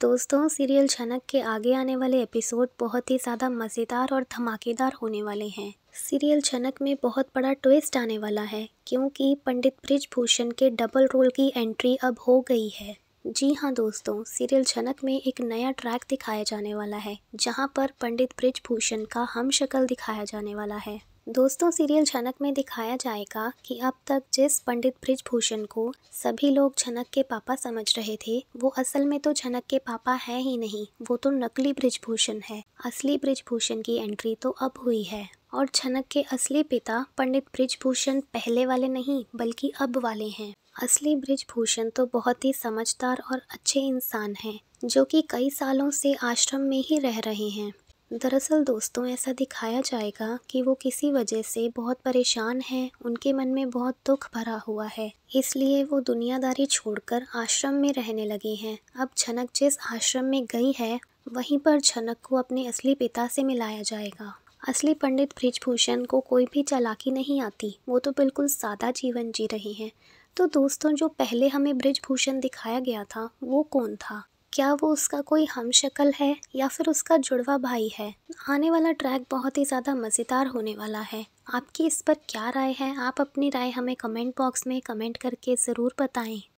दोस्तों सीरियल छनक के आगे आने वाले एपिसोड बहुत ही ज़्यादा मज़ेदार और धमाकेदार होने वाले हैं सीरियल छनक में बहुत बड़ा ट्विस्ट आने वाला है क्योंकि पंडित ब्रिजभूषण के डबल रोल की एंट्री अब हो गई है जी हाँ दोस्तों सीरियल छनक में एक नया ट्रैक दिखाया जाने वाला है जहाँ पर पंडित ब्रिजभूषण का हम शक्ल दिखाया जाने वाला है दोस्तों सीरियल झनक में दिखाया जाएगा कि अब तक जिस पंडित ब्रिजभूषण को सभी लोग झनक के पापा समझ रहे थे वो असल में तो झनक के पापा है ही नहीं वो तो नकली ब्रिजभूषण है असली ब्रिजभूषण की एंट्री तो अब हुई है और झनक के असली पिता पंडित ब्रिजभूषण पहले वाले नहीं बल्कि अब वाले हैं असली ब्रिजभूषण तो बहुत ही समझदार और अच्छे इंसान हैं जो कि कई सालों से आश्रम में ही रह रहे हैं दरअसल दोस्तों ऐसा दिखाया जाएगा कि वो किसी वजह से बहुत परेशान हैं उनके मन में बहुत दुख भरा हुआ है इसलिए वो दुनियादारी छोड़कर आश्रम में रहने लगी हैं अब छनक जिस आश्रम में गई है वहीं पर छनक को अपने असली पिता से मिलाया जाएगा असली पंडित ब्रिजभूषण को कोई भी चालाकी नहीं आती वो तो बिल्कुल सादा जीवन जी रहे हैं तो दोस्तों जो पहले हमें ब्रिजभूषण दिखाया गया था वो कौन था क्या वो उसका कोई हम शक्ल है या फिर उसका जुड़वा भाई है आने वाला ट्रैक बहुत ही ज़्यादा मज़ेदार होने वाला है आपकी इस पर क्या राय है आप अपनी राय हमें कमेंट बॉक्स में कमेंट करके ज़रूर बताएं